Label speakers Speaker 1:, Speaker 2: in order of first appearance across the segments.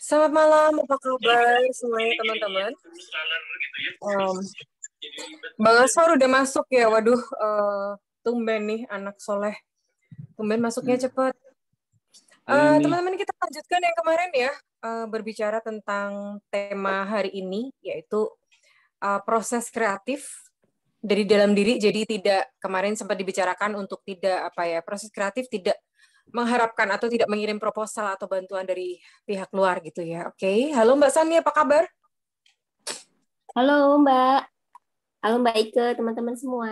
Speaker 1: Selamat malam, apa kabar semuanya teman-teman? Um, Bang Aswar udah masuk ya, waduh, uh, tumben nih anak soleh. Tumben masuknya hmm. cepat. teman eh, hmm. teman-teman kita lanjutkan yang kemarin ya, uh, berbicara tentang tema hari ini, yaitu uh, proses kreatif dari dalam diri, jadi tidak kemarin sempat dibicarakan untuk tidak apa ya proses kreatif tidak mengharapkan atau tidak mengirim proposal atau bantuan dari pihak luar gitu ya. Oke, okay. halo Mbak Sani, apa kabar?
Speaker 2: Halo Mbak. Halo Mbak Ike, teman-teman semua.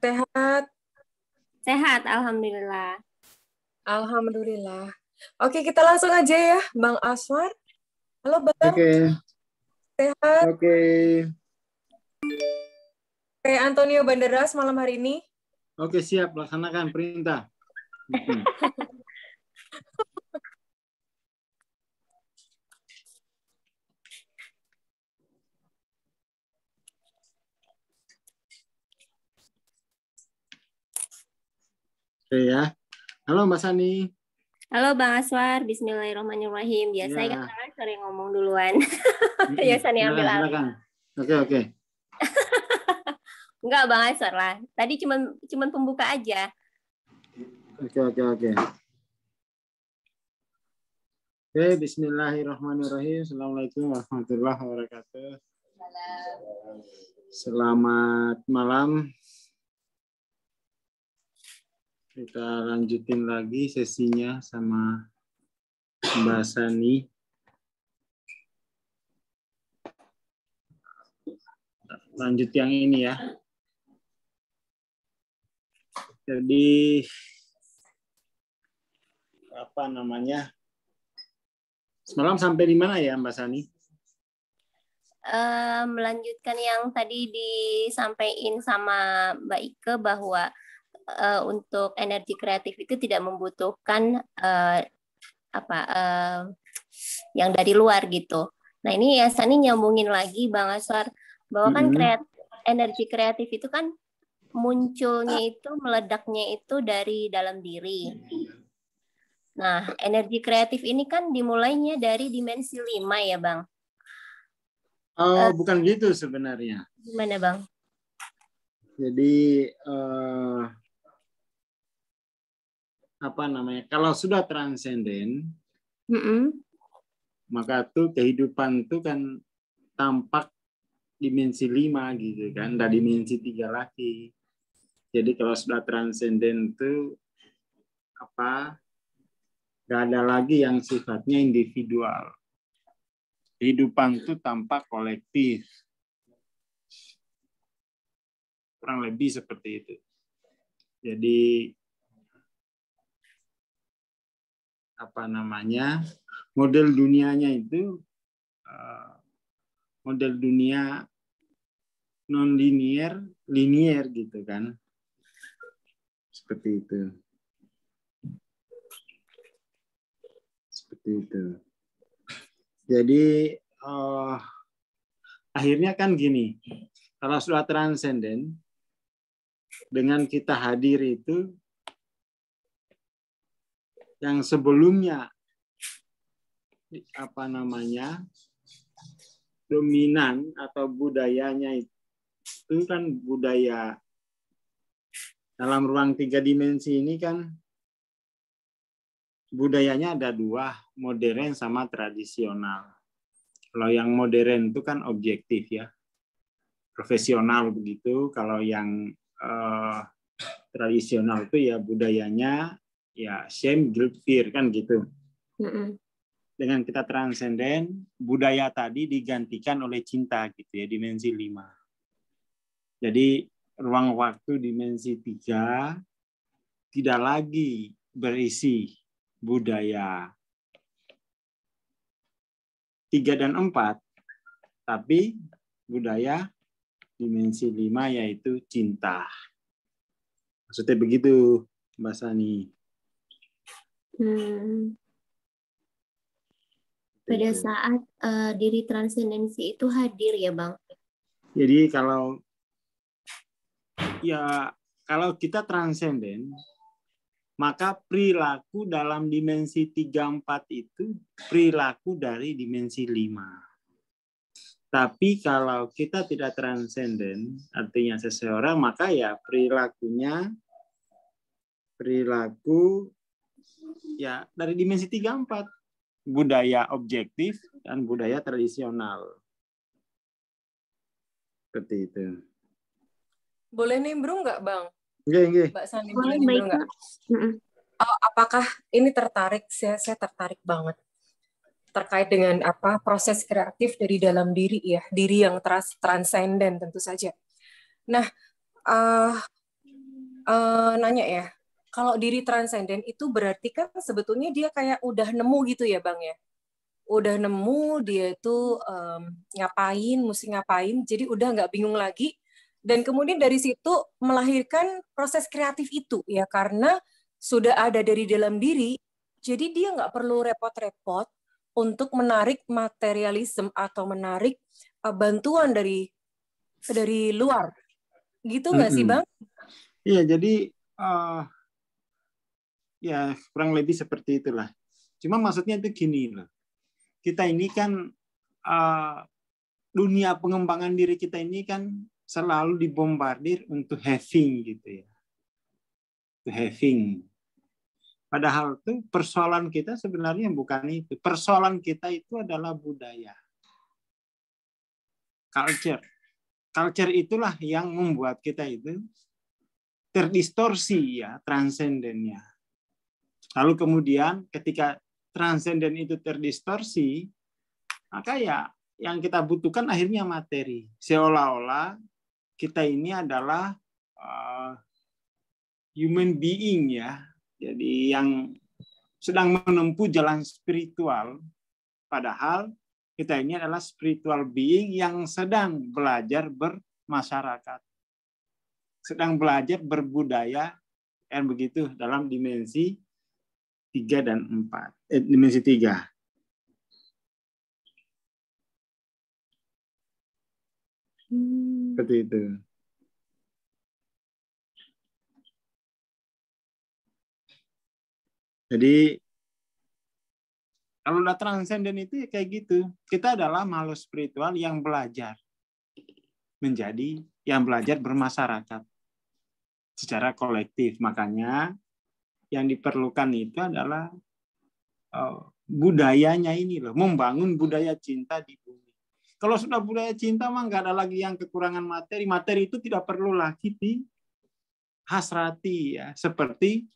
Speaker 2: Sehat? Sehat, Alhamdulillah. Alhamdulillah. Oke, kita langsung aja
Speaker 1: ya, Bang Aswar. Halo Bang. Oke. Okay. Sehat? Oke. Okay. Oke, Antonio Banderas malam hari ini.
Speaker 3: Oke, siap. Laksanakan perintah. Oke ya. Halo Mbak Sani.
Speaker 2: Halo Bang Aswar, Bismillahirrahmanirrahim. Biasa ya. ya. kan Bang ngomong duluan. ya Sani ambil alih. Oke oke. Enggak Bang Aswar lah. Tadi cuma cuman pembuka aja.
Speaker 3: Oke, oke, oke. Oke, bismillahirrahmanirrahim. Assalamualaikum warahmatullahi wabarakatuh. Selamat malam. Kita lanjutin lagi sesinya sama Mbak Sani. Lanjut yang ini ya. Jadi apa namanya semalam sampai di mana ya Mbak Sani?
Speaker 2: Uh, melanjutkan yang tadi disampaikan sama Mbak Ike bahwa uh, untuk energi kreatif itu tidak membutuhkan uh, apa uh, yang dari luar gitu. Nah ini ya Sani nyambungin lagi Bang Aswar bahwa kan hmm energi kreatif itu kan munculnya itu meledaknya itu dari dalam diri. Mm-hmm. Nah, energi kreatif ini kan dimulainya dari dimensi lima ya, Bang.
Speaker 3: Oh, uh, bukan gitu sebenarnya.
Speaker 2: Gimana, Bang?
Speaker 3: Jadi uh, apa namanya? Kalau sudah transenden, mm -mm. maka tuh kehidupan tuh kan tampak dimensi lima, gitu kan, dan dimensi tiga lagi. Jadi kalau sudah transenden tuh apa Nggak ada lagi yang sifatnya individual. Kehidupan itu tampak kolektif. Kurang lebih seperti itu. Jadi apa namanya model dunianya itu eh, model dunia non linear, linear gitu kan seperti itu gitu. Jadi uh, akhirnya kan gini, kalau sudah transenden dengan kita hadir itu yang sebelumnya apa namanya dominan atau budayanya itu kan budaya dalam ruang tiga dimensi ini kan budayanya ada dua, modern sama tradisional. Kalau yang modern itu kan objektif ya, profesional begitu. Kalau yang eh, tradisional itu ya budayanya ya shame, guilt, fear kan gitu. Dengan kita transenden, budaya tadi digantikan oleh cinta gitu ya, dimensi lima. Jadi ruang waktu dimensi tiga tidak lagi berisi budaya. Tiga dan empat, tapi budaya dimensi lima yaitu cinta. Maksudnya begitu, Mbak Sani.
Speaker 2: Hmm.
Speaker 3: Pada gitu. saat
Speaker 2: uh, diri transendensi itu hadir ya,
Speaker 3: Bang? Jadi kalau ya kalau kita transenden maka perilaku dalam dimensi 34 itu perilaku dari dimensi 5. Tapi kalau kita tidak transenden, artinya seseorang, maka ya perilakunya perilaku ya dari dimensi 34 budaya objektif dan budaya tradisional seperti itu
Speaker 1: boleh nimbrung nggak bang Nggih, nggih. Mbak Sani boleh itu enggak? Oh, apakah ini tertarik? Saya saya tertarik banget terkait dengan apa proses kreatif dari dalam diri ya, diri yang trans transenden tentu saja. Nah, uh, uh, nanya ya, kalau diri transenden itu berarti kan sebetulnya dia kayak udah nemu gitu ya, Bang ya udah nemu dia itu um, mmm, ngapain mesti ngapain jadi udah nggak bingung lagi dan kemudian dari situ melahirkan proses kreatif itu ya karena sudah ada dari dalam diri jadi dia nggak perlu repot-repot untuk menarik materialisme atau menarik eh, bantuan dari dari luar gitu nggak -hmm. sih bang?
Speaker 3: Iya jadi uh, ya kurang lebih seperti itulah. Cuma maksudnya itu gini loh. Kita ini kan uh, dunia pengembangan diri kita ini kan selalu dibombardir untuk having gitu ya. To having. Padahal itu persoalan kita sebenarnya bukan itu. Persoalan kita itu adalah budaya. Culture. Culture itulah yang membuat kita itu terdistorsi ya transcendennya. Lalu kemudian ketika transenden itu terdistorsi, maka ya yang kita butuhkan akhirnya materi. Seolah-olah kita ini adalah uh, human being ya. Jadi yang sedang menempuh jalan spiritual padahal kita ini adalah spiritual being yang sedang belajar bermasyarakat. Sedang belajar berbudaya dan begitu dalam dimensi tiga dan empat Eh, dimensi tiga Seperti itu. Jadi kalau udah transenden itu ya kayak gitu. Kita adalah makhluk spiritual yang belajar menjadi yang belajar bermasyarakat secara kolektif. Makanya yang diperlukan itu adalah eh, budayanya ini loh, membangun budaya cinta di bumi. Kalau sudah budaya cinta mah nggak ada lagi yang kekurangan materi. Materi itu tidak perlu lagi di hasrati ya. Seperti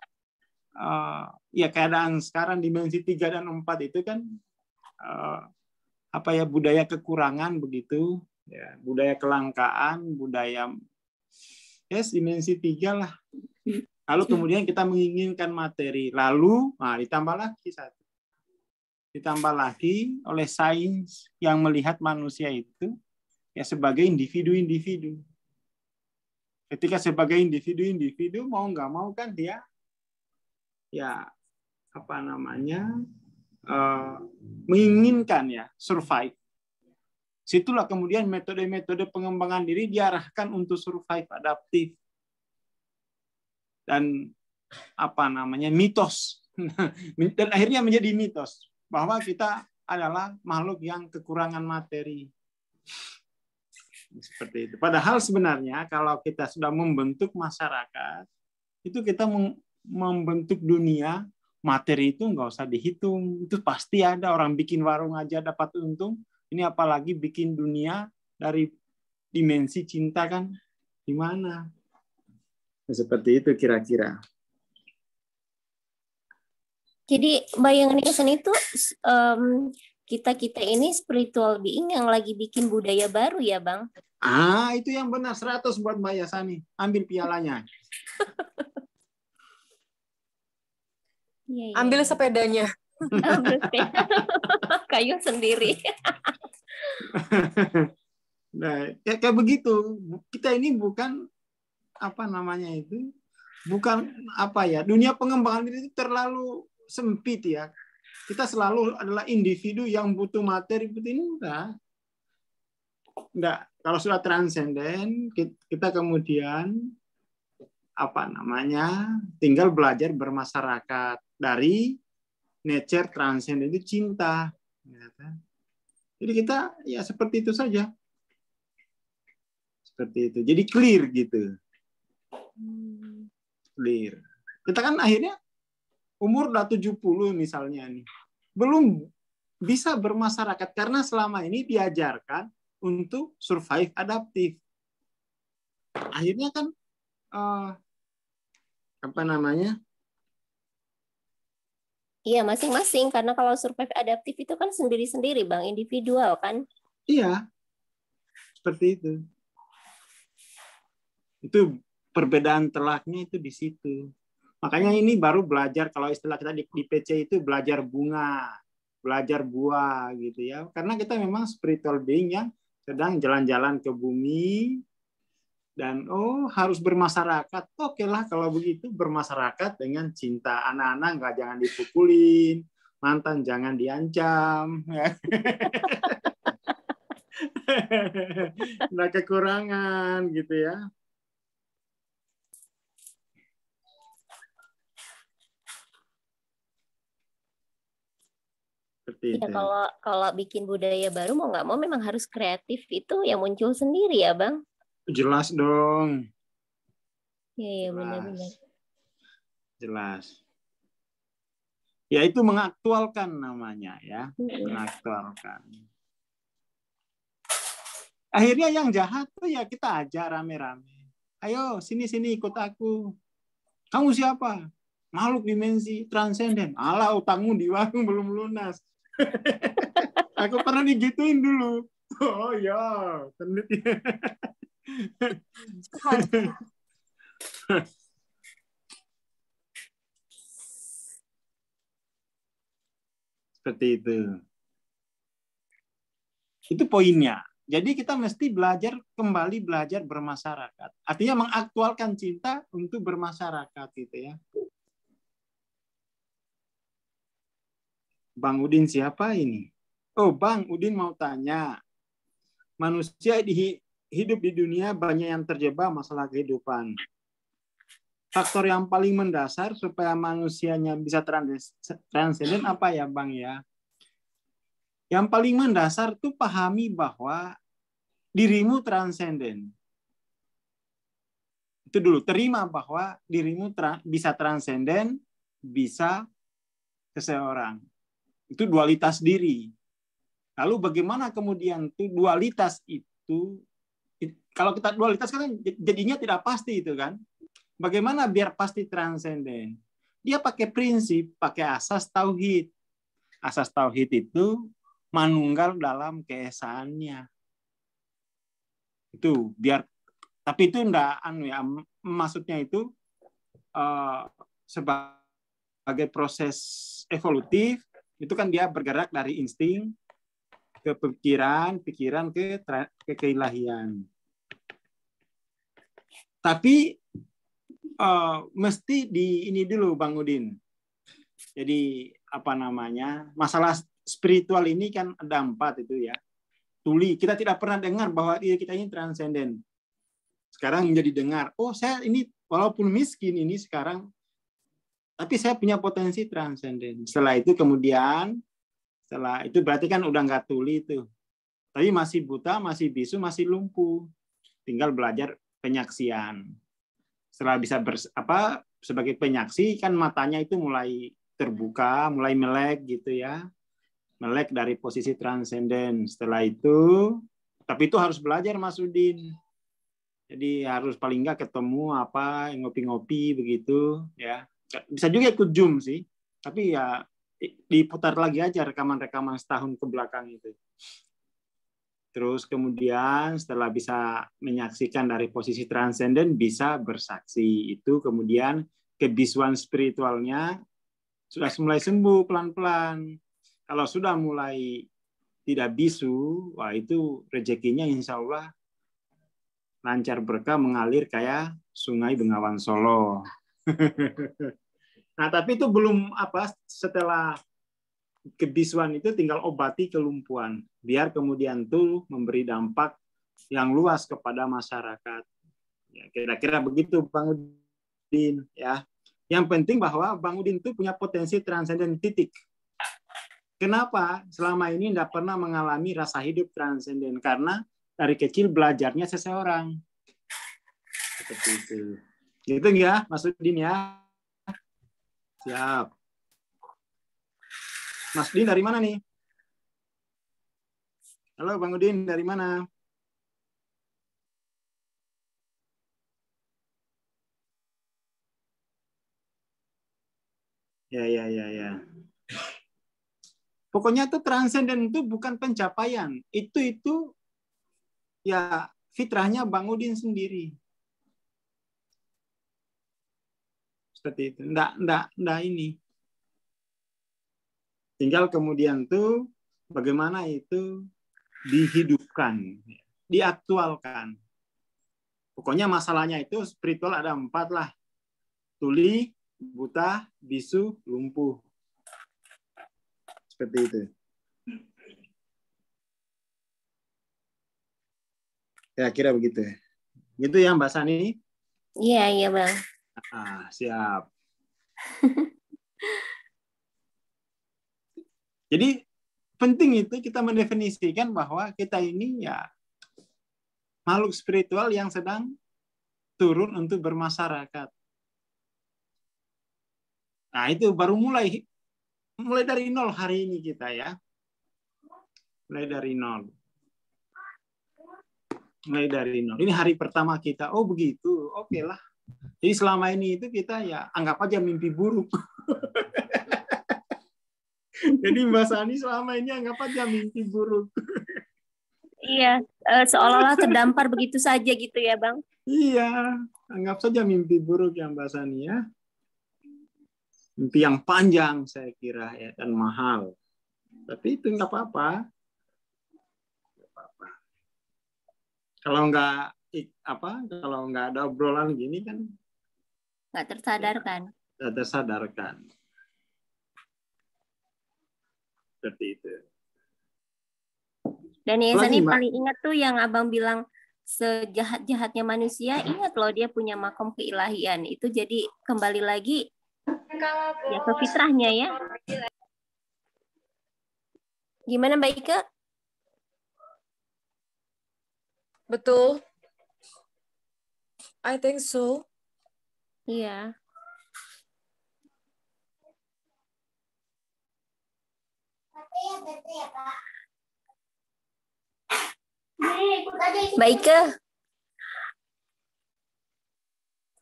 Speaker 3: uh, ya keadaan sekarang dimensi tiga dan empat itu kan uh, apa ya budaya kekurangan begitu ya budaya kelangkaan budaya yes dimensi tiga lah lalu kemudian kita menginginkan materi lalu nah ditambah lagi satu ditambah lagi oleh sains yang melihat manusia itu ya sebagai individu-individu. Ketika sebagai individu-individu mau nggak mau kan dia ya apa namanya uh, menginginkan ya survive. Situlah kemudian metode-metode pengembangan diri diarahkan untuk survive adaptif dan apa namanya mitos dan akhirnya menjadi mitos bahwa kita adalah makhluk yang kekurangan materi. Seperti itu. Padahal sebenarnya kalau kita sudah membentuk masyarakat, itu kita membentuk dunia, materi itu nggak usah dihitung. Itu pasti ada orang bikin warung aja dapat untung. Ini apalagi bikin dunia dari dimensi cinta kan gimana? seperti itu kira-kira.
Speaker 2: Jadi bayangan seni itu um, kita-kita ini spiritual being yang lagi bikin budaya baru ya Bang? Ah,
Speaker 3: itu yang benar 100 buat Mbak Yasani. Ambil pialanya.
Speaker 1: ya, ya. Ambil sepedanya.
Speaker 2: Kayu sendiri.
Speaker 3: nah, kayak, kayak begitu. Kita ini bukan apa namanya itu bukan apa ya dunia pengembangan diri itu terlalu sempit ya. Kita selalu adalah individu yang butuh materi seperti ini enggak. Enggak. Kalau sudah transenden, kita kemudian apa namanya tinggal belajar bermasyarakat dari nature transenden itu cinta. Ya kan? Jadi kita ya seperti itu saja. Seperti itu. Jadi clear gitu. Hmm. Clear. Kita kan akhirnya umur udah 70 misalnya nih, belum bisa bermasyarakat karena selama ini diajarkan untuk survive adaptif. Akhirnya kan uh, apa namanya?
Speaker 2: Iya, masing-masing karena kalau survive adaptif itu kan sendiri-sendiri, Bang, individual kan? Iya.
Speaker 3: Seperti itu. Itu perbedaan telaknya itu di situ. Makanya ini baru belajar kalau istilah kita di, di PC itu belajar bunga, belajar buah gitu ya. Karena kita memang spiritual being yang sedang jalan-jalan ke bumi dan oh harus bermasyarakat. Oke lah kalau begitu bermasyarakat dengan cinta anak-anak nggak jangan dipukulin, mantan jangan diancam. nah kekurangan gitu ya Seperti ya, itu.
Speaker 2: kalau kalau bikin budaya baru mau nggak mau memang harus kreatif itu yang muncul sendiri ya bang.
Speaker 3: Jelas dong.
Speaker 2: Iya, ya benar-benar.
Speaker 3: Jelas. Ya itu mengaktualkan namanya ya, mengaktualkan. Akhirnya yang jahat tuh ya kita aja rame-rame. Ayo sini sini ikut aku. Kamu siapa? Makhluk dimensi transenden. ala utangmu di warung belum lunas. aku pernah digituin dulu. Oh ya, tenit Seperti itu. Itu poinnya. Jadi kita mesti belajar kembali belajar bermasyarakat. Artinya mengaktualkan cinta untuk bermasyarakat gitu ya. Bang Udin siapa ini? Oh, Bang Udin mau tanya. Manusia di, hidup di dunia banyak yang terjebak masalah kehidupan. Faktor yang paling mendasar supaya manusianya bisa transenden apa ya, Bang ya? Yang paling mendasar tuh pahami bahwa dirimu transenden. Itu dulu, terima bahwa dirimu tra bisa transenden, bisa seseorang. Itu dualitas diri. Lalu bagaimana kemudian itu dualitas itu kalau kita dualitas kan jadinya tidak pasti itu kan. Bagaimana biar pasti transenden? Dia pakai prinsip, pakai asas tauhid. Asas tauhid itu manunggal dalam keesaannya. Itu biar tapi itu enggak anu ya maksudnya itu uh, sebagai proses evolutif itu kan dia bergerak dari insting ke pikiran, pikiran ke ke keilahian. Tapi uh, mesti di ini dulu Bang Udin. Jadi apa namanya? Masalah spiritual ini kan ada empat itu ya. Tuli, kita tidak pernah dengar bahwa diri kita ini transenden. Sekarang menjadi dengar, oh saya ini walaupun miskin ini sekarang tapi saya punya potensi transenden. Setelah itu kemudian, setelah itu berarti kan udah nggak tuli itu. Tapi masih buta, masih bisu, masih lumpuh. Tinggal belajar penyaksian. Setelah bisa ber, apa sebagai penyaksi kan matanya itu mulai terbuka, mulai melek gitu ya. Melek dari posisi transenden. Setelah itu, tapi itu harus belajar Mas Udin. Jadi harus paling nggak ketemu apa ngopi-ngopi begitu ya bisa juga ikut Zoom sih, tapi ya diputar lagi aja rekaman-rekaman setahun ke belakang itu. Terus kemudian setelah bisa menyaksikan dari posisi transenden bisa bersaksi itu kemudian kebisuan spiritualnya sudah mulai sembuh pelan-pelan. Kalau sudah mulai tidak bisu, wah itu rezekinya insya Allah lancar berkah mengalir kayak sungai Bengawan Solo nah tapi itu belum apa setelah kebisuan itu tinggal obati kelumpuan biar kemudian tuh memberi dampak yang luas kepada masyarakat. kira ya, kira-kira begitu Bang Udin ya. Yang penting bahwa Bang Udin tuh punya potensi transenden titik. Kenapa selama ini tidak pernah mengalami rasa hidup transenden? Karena dari kecil belajarnya seseorang. Seperti itu. Gitu ya, Mas Udin ya. Siap. Mas Udin dari mana nih? Halo Bang Udin dari mana? Ya, ya, ya, ya. Pokoknya itu transenden itu bukan pencapaian. Itu itu ya fitrahnya Bang Udin sendiri. seperti itu enggak enggak enggak ini tinggal kemudian tuh bagaimana itu dihidupkan diaktualkan pokoknya masalahnya itu spiritual ada empat lah tuli buta bisu lumpuh seperti itu kira-kira begitu gitu ya mbak Sani
Speaker 2: iya iya bang
Speaker 3: Ah, siap. Jadi penting itu kita mendefinisikan bahwa kita ini ya makhluk spiritual yang sedang turun untuk bermasyarakat. Nah, itu baru mulai mulai dari nol hari ini kita ya. Mulai dari nol. Mulai dari nol. Ini hari pertama kita. Oh, begitu. Oke okay lah. Jadi selama ini itu kita ya anggap aja mimpi buruk. Jadi Mbak Sani selama ini anggap aja mimpi buruk.
Speaker 2: Iya, eh, seolah-olah terdampar begitu saja gitu ya, Bang.
Speaker 3: Iya, anggap saja mimpi buruk ya Mbak Sani ya. Mimpi yang panjang saya kira ya dan mahal. Tapi itu nggak apa-apa. Kalau nggak apa kalau nggak ada obrolan gini kan
Speaker 2: nggak tersadarkan
Speaker 3: nggak tersadarkan seperti itu
Speaker 2: dan yang saya paling ingat tuh yang abang bilang sejahat-jahatnya manusia ingat loh dia punya makom keilahian itu jadi kembali lagi ya ke fitrahnya ya gimana mbak Ike betul I think so. Iya. Yeah. Mbak Ike.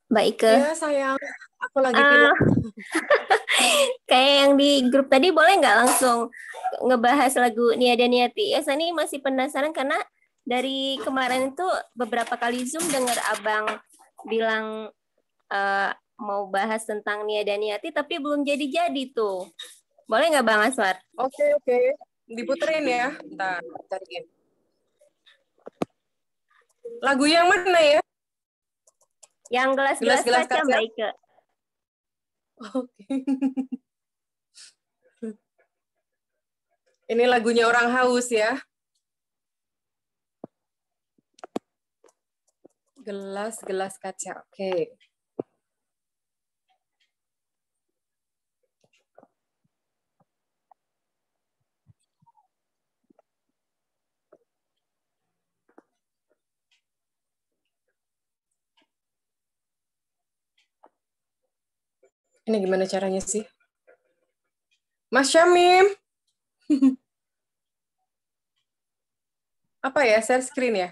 Speaker 2: Mbak Ike. Ya sayang,
Speaker 1: aku lagi uh,
Speaker 2: Kayak yang di grup tadi boleh nggak langsung ngebahas lagu Nia dan Niati? Ya, saya ini masih penasaran karena dari kemarin itu beberapa kali Zoom dengar Abang bilang uh, mau bahas tentang Nia dan Niati tapi belum jadi-jadi tuh. Boleh nggak Bang Aswar? Oke, okay, oke. Okay. Diputerin ya. Bentar,
Speaker 1: cariin. Lagu
Speaker 2: yang mana ya? Yang gelas-gelas kaca, kaca, Mbak Ike.
Speaker 1: Oke. Ini lagunya orang haus ya. Gelas, gelas kaca. Oke. Okay. Ini gimana caranya sih? Mas Syamim.
Speaker 2: Apa ya, share screen ya?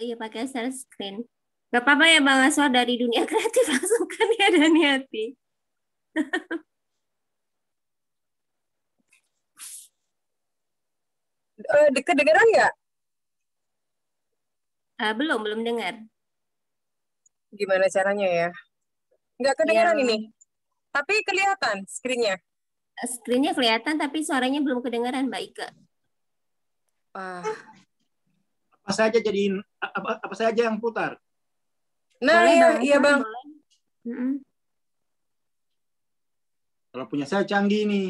Speaker 2: Iya, pakai share screen. Gak apa-apa ya Bang aswar dari dunia kreatif langsung kan ya Daniati.
Speaker 1: Eh, deket kedengeran nggak? Uh, belum, belum
Speaker 2: dengar. Gimana caranya ya? Nggak kedengeran ya. ini. Tapi kelihatan screen-nya. Eh, screen-nya kelihatan, tapi suaranya belum kedengeran, Mbak Ika.
Speaker 3: Wah. Apa saja jadi apa, apa saja yang putar? Nah, iya, iya, kan? boleh, iya, bang, iya bang. Mm -hmm. Kalau punya saya canggih nih.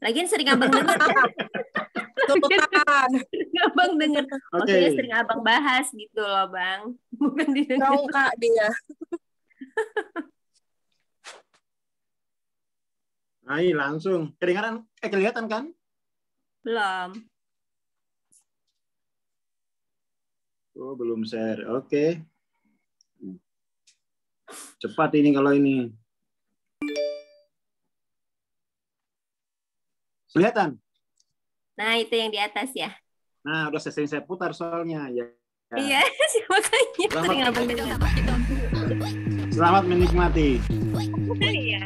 Speaker 2: Lagian sering abang dengar. Tutupan. abang dengar. Okay. Oh, Maksudnya sering abang bahas gitu loh, Bang. Bukan di. Tahu Kak dia.
Speaker 3: Ayo langsung. Kedengaran eh kelihatan kan? Belum. Oh, belum share. Oke. Okay. Cepat ini kalau ini. Kelihatan?
Speaker 2: Nah, itu yang di atas ya.
Speaker 3: Nah, udah sering saya putar soalnya ya. Iya,
Speaker 2: makanya. Selamat,
Speaker 3: Selamat menikmati. Iya.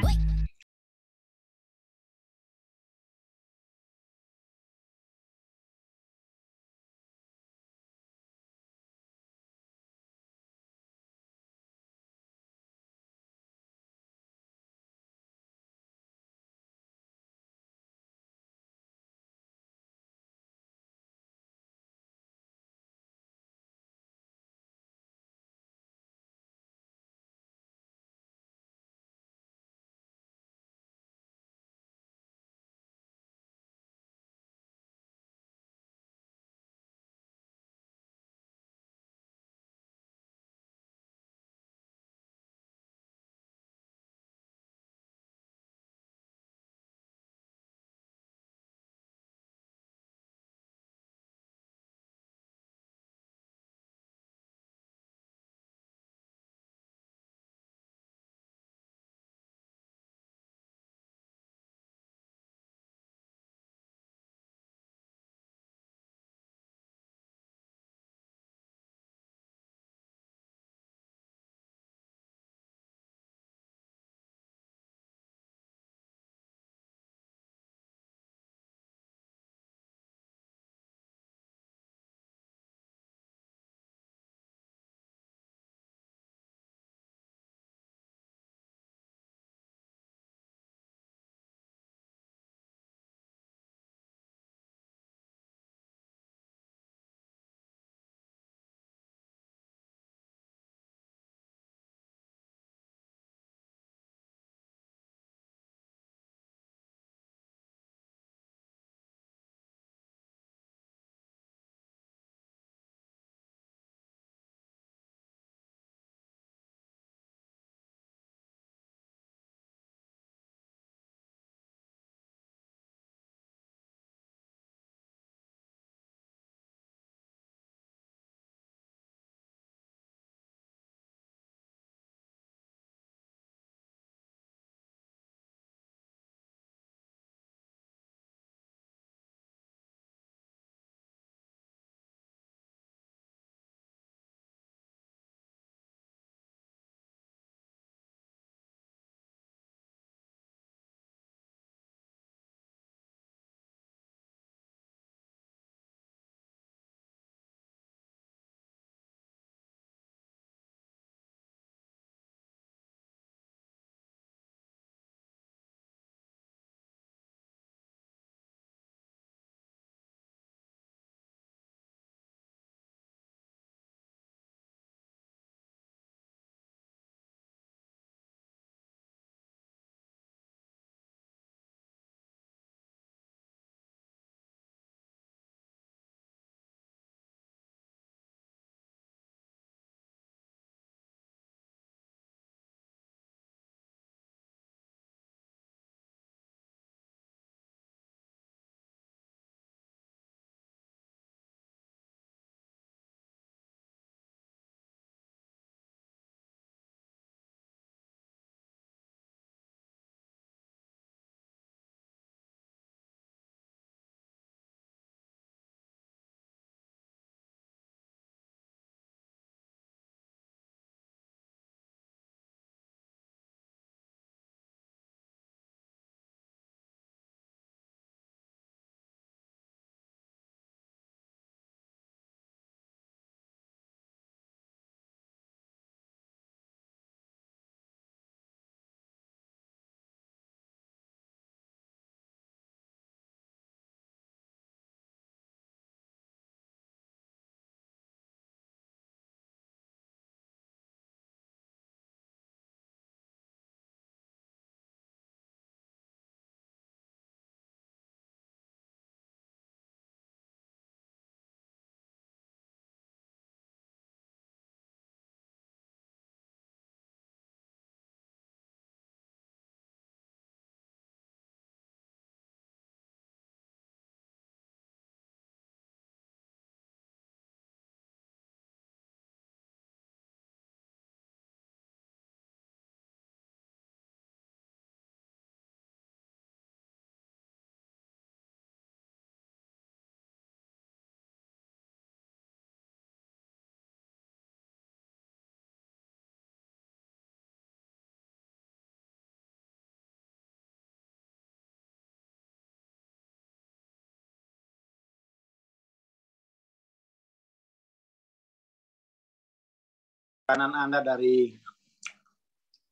Speaker 3: kanan Anda dari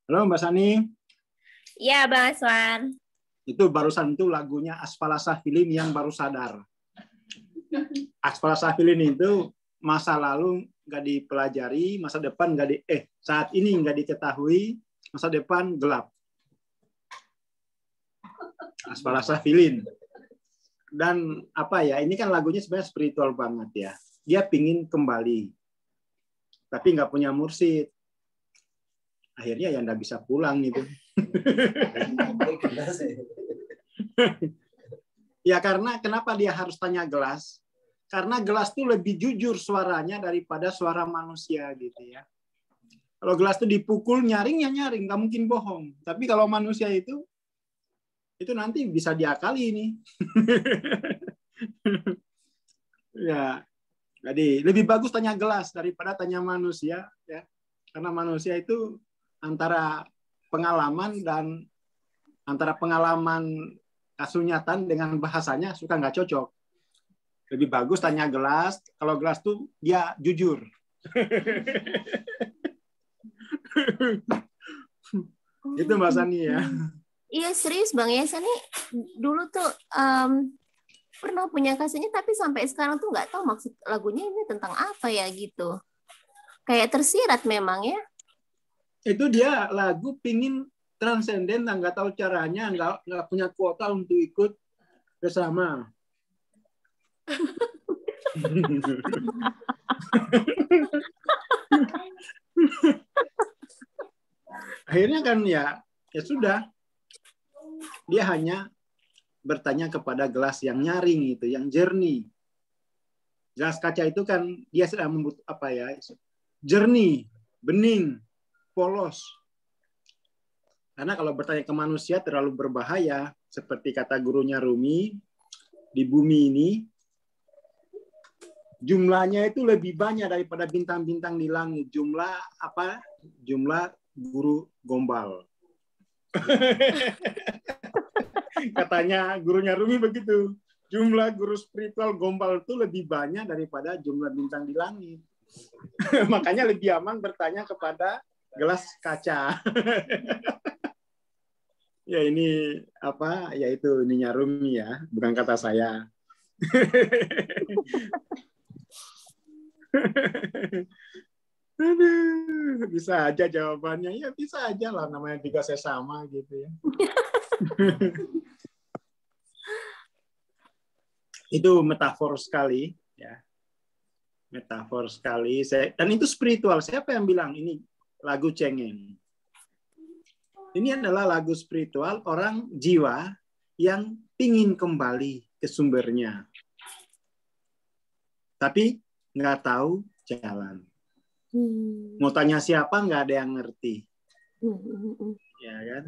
Speaker 3: Halo Mbak Sani.
Speaker 2: Iya Bang Aswan.
Speaker 3: Itu barusan itu lagunya Aspala Sahilin yang baru sadar. Aspala Sahilin itu masa lalu nggak dipelajari, masa depan nggak di eh saat ini nggak diketahui, masa depan gelap. Aspala Sahilin. Dan apa ya, ini kan lagunya sebenarnya spiritual banget ya. Dia pingin kembali tapi nggak punya mursid akhirnya ya nggak bisa pulang gitu ya karena kenapa dia harus tanya gelas karena gelas tuh lebih jujur suaranya daripada suara manusia gitu ya kalau gelas tuh dipukul nyaring ya nyaring nggak mungkin bohong tapi kalau manusia itu itu nanti bisa diakali ini ya jadi lebih bagus tanya gelas daripada tanya manusia, ya. Karena manusia itu antara pengalaman dan antara pengalaman kasunyatan dengan bahasanya suka nggak cocok. Lebih bagus tanya gelas. Kalau gelas tuh dia jujur. itu Mbak Sani ya.
Speaker 2: Iya serius Bang ya dulu tuh um, pernah punya kasihnya tapi sampai sekarang tuh nggak tahu maksud lagunya ini tentang apa ya gitu kayak tersirat memang ya
Speaker 3: itu dia lagu pingin transenden nggak tahu caranya nggak nggak punya kuota untuk ikut bersama akhirnya kan ya ya sudah dia hanya bertanya kepada gelas yang nyaring itu, yang jernih. Gelas kaca itu kan dia sedang membutuh apa ya? Jernih, bening, polos. Karena kalau bertanya ke manusia terlalu berbahaya, seperti kata gurunya Rumi, di bumi ini jumlahnya itu lebih banyak daripada bintang-bintang di langit. Jumlah apa? Jumlah guru gombal. Katanya gurunya Rumi begitu. Jumlah guru spiritual gombal itu lebih banyak daripada jumlah bintang di langit. Makanya lebih aman bertanya kepada gelas kaca. ya ini apa? Ya itu ininya Rumi ya, bukan kata saya. bisa aja jawabannya. Ya bisa aja lah namanya juga saya sama gitu ya itu metafor sekali ya metafor sekali saya dan itu spiritual siapa yang bilang ini lagu cengeng ini adalah lagu spiritual orang jiwa yang ingin kembali ke sumbernya tapi nggak tahu jalan hmm. mau tanya siapa nggak ada yang ngerti hmm, hmm, ya kan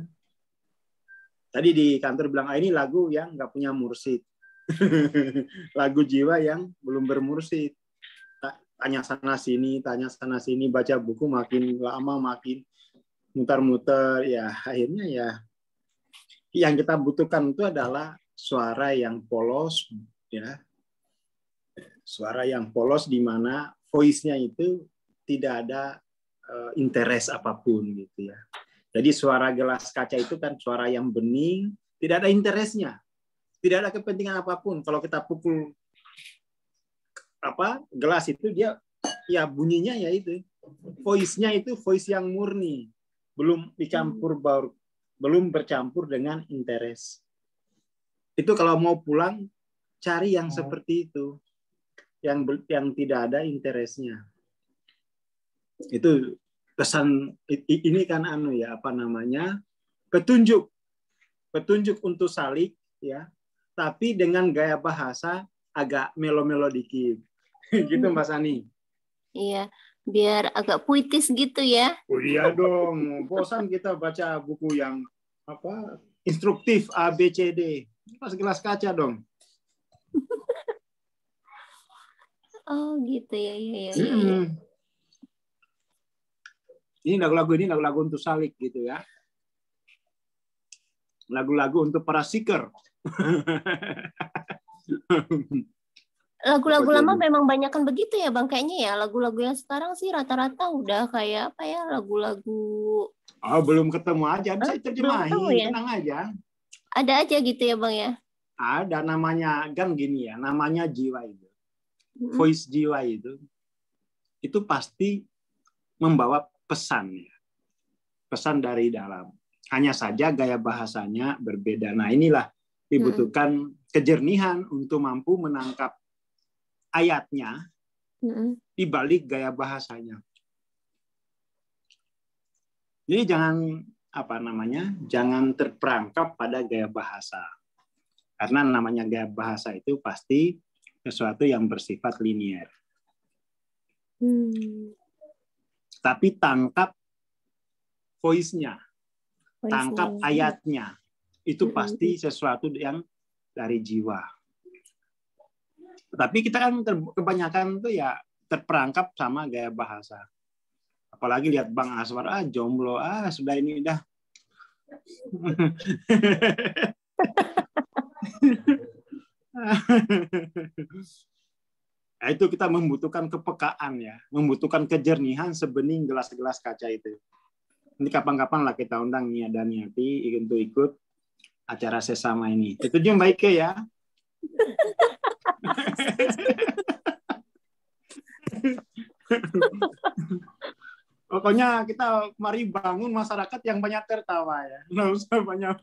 Speaker 3: tadi di kantor bilang ah, ini lagu yang nggak punya mursid lagu jiwa yang belum bermursid tanya sana sini tanya sana sini baca buku makin lama makin mutar muter ya akhirnya ya yang kita butuhkan itu adalah suara yang polos ya suara yang polos di mana voice-nya itu tidak ada uh, eh, interest apapun gitu ya. Jadi suara gelas kaca itu kan suara yang bening, tidak ada interestnya. Tidak ada kepentingan apapun kalau kita pukul apa gelas itu dia ya bunyinya ya itu voice-nya itu voice yang murni belum dicampur hmm. baur belum bercampur dengan interest itu kalau mau pulang cari yang oh. seperti itu yang yang tidak ada interestnya itu pesan ini kan anu ya apa namanya petunjuk petunjuk untuk salik ya tapi dengan gaya bahasa agak melo-melo dikit. gitu hmm. Mbak Sani.
Speaker 2: Iya, biar
Speaker 3: agak puitis gitu ya. Oh, iya dong, bosan kita baca buku yang apa instruktif A B C D. Pas gelas kaca dong.
Speaker 2: oh gitu ya, ya, ya. ya, ya.
Speaker 3: Ini lagu-lagu ini lagu-lagu untuk salik gitu ya. Lagu-lagu untuk para seeker.
Speaker 2: Lagu-lagu lama memang banyak kan begitu ya Bang kayaknya ya. Lagu-lagu yang sekarang sih rata-rata udah kayak apa ya lagu-lagu
Speaker 3: Oh, belum ketemu aja bisa huh? Eh, terjemahin, Ketemu, ya? tenang
Speaker 2: aja. Ada aja gitu ya Bang ya.
Speaker 3: Ada namanya kan gini ya, namanya jiwa itu. Hmm. Voice jiwa itu itu pasti membawa pesan ya. Pesan dari dalam. Hanya saja gaya bahasanya berbeda. Nah, inilah dibutuhkan mm-hmm. kejernihan untuk mampu menangkap ayatnya mm-hmm. di balik gaya bahasanya. Jadi jangan apa namanya, jangan terperangkap pada gaya bahasa. Karena namanya gaya bahasa itu pasti sesuatu yang bersifat linier. Hmm. Tapi tangkap voice-nya, tangkap iya. ayatnya, itu pasti sesuatu yang dari jiwa. Tapi kita kan kebanyakan tuh ya terperangkap sama gaya bahasa. Apalagi lihat Bang Aswar ah jomblo ah sudah ini udah. nah, itu kita membutuhkan kepekaan ya, membutuhkan kejernihan sebening gelas-gelas kaca itu. Ini kapan-kapan lah kita undang Nia dan Niati untuk ikut acara sesama ini. Setuju baik Ike ya? Pokoknya kita mari bangun masyarakat yang banyak tertawa ya. Nggak usah banyak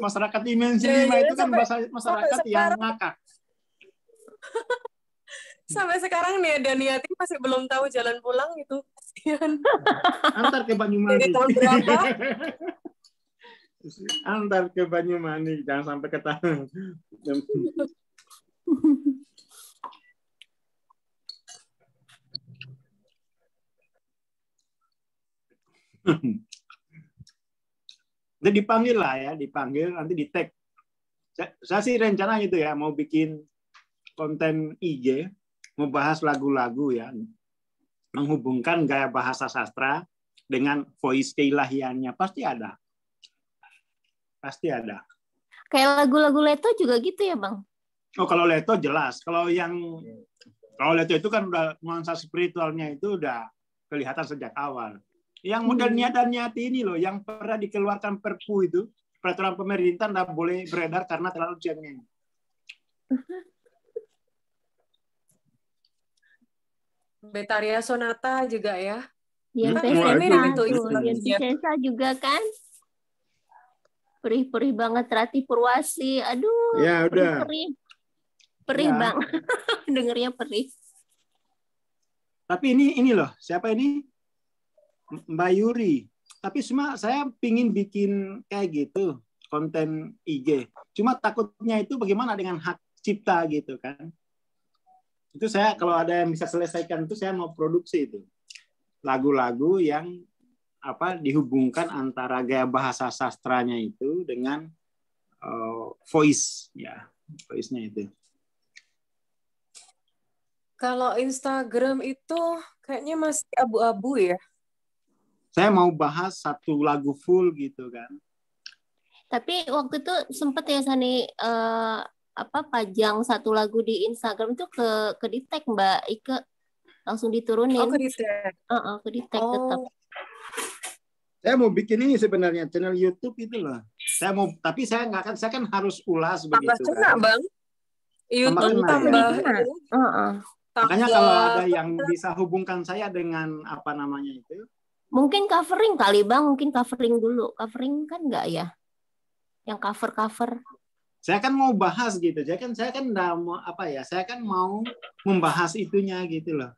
Speaker 3: masyarakat dimensi lima itu kan sampai, masyarakat sampai yang ngakak.
Speaker 1: Sampai sekarang nih Daniati masih belum tahu jalan pulang itu.
Speaker 3: Antar ke Banyumas. tahun berapa? antar ke Banyumanik jangan sampai ke tangan dipanggil lah ya, dipanggil nanti di tag. Saya, saya sih rencana gitu ya, mau bikin konten IG, mau bahas lagu-lagu ya, menghubungkan gaya bahasa sastra dengan voice keilahiannya pasti ada pasti ada.
Speaker 2: Kayak lagu-lagu Leto juga gitu ya, Bang?
Speaker 3: Oh, kalau Leto jelas. Kalau yang kalau Leto itu kan udah nuansa spiritualnya itu udah kelihatan sejak awal. Yang model hmm. niat dan nyati ini loh, yang pernah dikeluarkan Perpu itu, peraturan pemerintah tidak boleh beredar karena terlalu cengeng.
Speaker 1: Betaria Sonata juga
Speaker 2: ya. Ya, nah, itu, iya, juga kan perih-perih banget Rati Purwasi. Aduh. Ya udah. Perih. Perih ya. bang. Dengernya perih.
Speaker 3: Tapi ini ini loh, siapa ini? Mbak Yuri. Tapi cuma saya pingin bikin kayak gitu konten IG. Cuma takutnya itu bagaimana dengan hak cipta gitu kan. Itu saya kalau ada yang bisa selesaikan itu saya mau produksi itu. Lagu-lagu yang apa dihubungkan antara gaya bahasa sastranya itu dengan uh, voice ya voice-nya itu
Speaker 1: kalau Instagram itu kayaknya masih abu-abu
Speaker 3: ya saya mau bahas satu lagu full gitu kan
Speaker 2: tapi waktu itu sempat ya Sani uh, apa pajang satu lagu di Instagram itu ke ke detect Mbak Ike langsung diturunin. Oh, ke detect. Uh -uh,
Speaker 3: ke detect oh. tetap saya mau bikin ini sebenarnya channel YouTube itu loh. Saya mau tapi saya nggak akan saya kan harus ulas tambah begitu. Kan. Tambah kan. bang. YouTube tambah. tambah. Ya. Uh -uh. Makanya kalau ada yang bisa hubungkan saya dengan apa namanya itu.
Speaker 2: Mungkin covering kali bang, mungkin covering dulu. Covering kan nggak ya?
Speaker 3: Yang cover cover. Saya kan mau bahas gitu, saya kan saya kan mau apa ya? Saya kan mau membahas itunya gitu loh,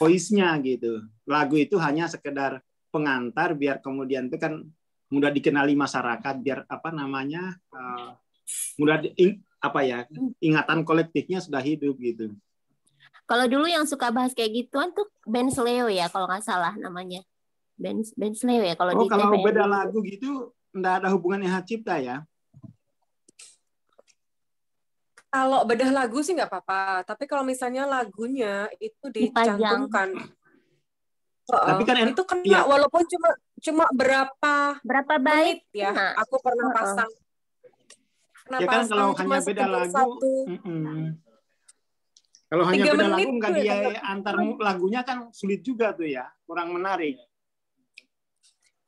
Speaker 3: voice-nya gitu. Lagu itu hanya sekedar pengantar biar kemudian itu kan mudah dikenali masyarakat biar apa namanya uh, mudah di, in, apa ya ingatan kolektifnya sudah hidup gitu.
Speaker 2: Kalau dulu yang suka bahas kayak gituan tuh Ben Sleo ya kalau nggak salah namanya. Ben Ben Sleo ya kalau oh, di kalau TPN. beda lagu
Speaker 3: gitu nggak ada hubungannya hak cipta ya.
Speaker 2: Kalau bedah lagu sih
Speaker 1: nggak apa-apa, tapi kalau misalnya lagunya itu dicantumkan Oh, Tapi kan itu kena ya. walaupun cuma cuma berapa berapa bait ya. Nah. Aku
Speaker 3: pernah pasang. Oh. ya kan nah. kalau hanya beda lagu. Satu. Mm -mm. Kalau hanya beda lagu nggak dia ya, antar lagunya kan sulit juga tuh ya, kurang menarik.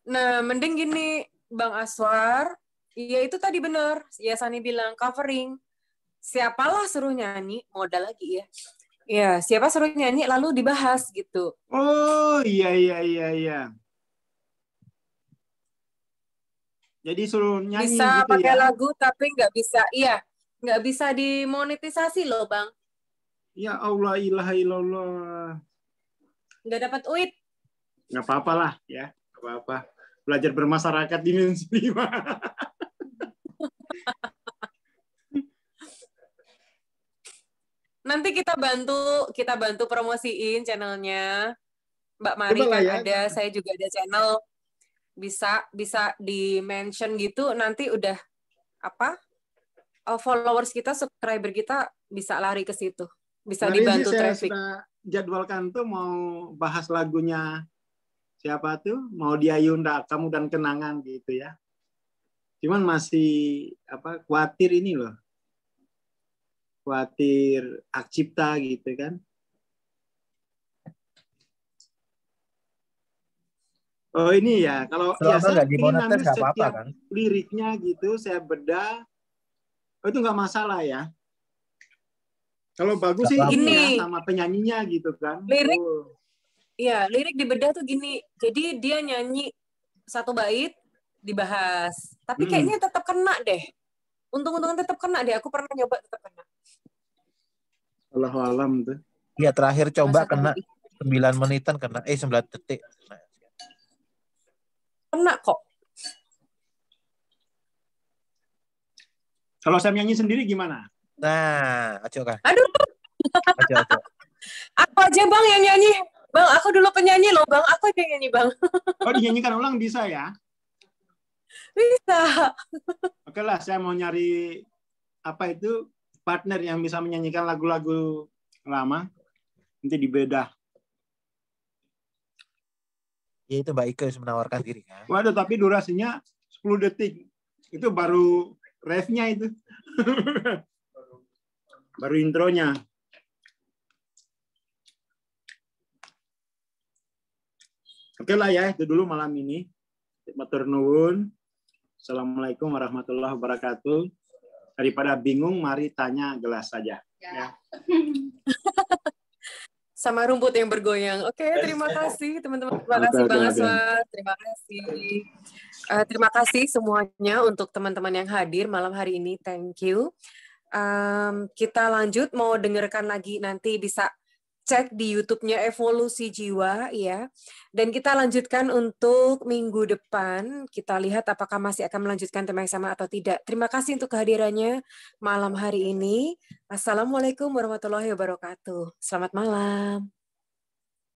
Speaker 1: Nah, mending gini, Bang Aswar, ya itu tadi benar ya Sani bilang covering. Siapalah suruh nyanyi, modal lagi ya. Iya, siapa suruh nyanyi lalu dibahas gitu. Oh,
Speaker 3: iya iya iya iya. Jadi suruh nyanyi bisa gitu ya? pakai lagu
Speaker 1: tapi nggak bisa. Iya, nggak bisa dimonetisasi loh, Bang.
Speaker 3: Ya Allah ilaha illallah.
Speaker 1: Nggak dapat uit.
Speaker 3: Nggak apa-apalah ya, nggak apa-apa. Belajar bermasyarakat di Minus
Speaker 1: nanti kita bantu kita bantu promosiin channelnya Mbak Mari kan ya. ada saya juga ada channel bisa bisa di mention gitu nanti udah apa uh, followers kita subscriber kita bisa lari ke situ bisa Mari nah, dibantu saya traffic sudah
Speaker 3: jadwalkan tuh mau bahas lagunya siapa tuh mau dia Yunda kamu dan kenangan gitu ya cuman masih apa khawatir ini loh khawatir hak cipta gitu kan. Oh ini ya, kalau ya saya ingin setiap apa -apa, kan? liriknya gitu, saya beda, oh, itu nggak masalah ya. Kalau bagus sih ini ya, sama penyanyinya gitu kan. Lirik, oh. ya lirik di
Speaker 1: bedah tuh gini, jadi dia nyanyi satu bait dibahas, tapi hmm. kayaknya hmm. tetap kena deh. Untung-untungan tetap kena deh, aku pernah nyoba tetap kena.
Speaker 3: Allah alam tuh. Iya terakhir coba Masa kena sembilan menitan kena eh sembilan detik. Kena kok. Kalau saya nyanyi sendiri gimana? Nah, acok kan. Aduh. Aco,
Speaker 1: aco. Aku aja bang yang nyanyi. Bang, aku dulu penyanyi loh
Speaker 3: bang. Aku aja yang nyanyi bang. Oh dinyanyikan ulang bisa ya? Bisa. Oke lah, saya mau nyari apa itu partner yang bisa menyanyikan lagu-lagu lama nanti dibedah. Ya itu Mbak Ike menawarkan diri kan. Waduh, tapi durasinya 10 detik. Itu baru refnya itu. baru intronya. Oke lah ya, itu dulu malam ini. Matur nuwun. Assalamualaikum warahmatullahi wabarakatuh. Daripada bingung, mari tanya gelas saja. Ya. ya. Sama rumput yang bergoyang. Oke, okay, terima iya.
Speaker 1: kasih teman-teman. Terima kasih Bang Aswad. Terima kasih. Uh, terima kasih semuanya untuk teman-teman yang hadir malam hari ini. Thank you. Um, kita lanjut mau dengarkan lagi nanti bisa cek di YouTube-nya Evolusi Jiwa ya. Dan kita lanjutkan untuk minggu depan. Kita lihat apakah masih akan melanjutkan tema yang sama atau tidak. Terima kasih untuk kehadirannya malam hari ini. Assalamualaikum warahmatullahi wabarakatuh. Selamat malam.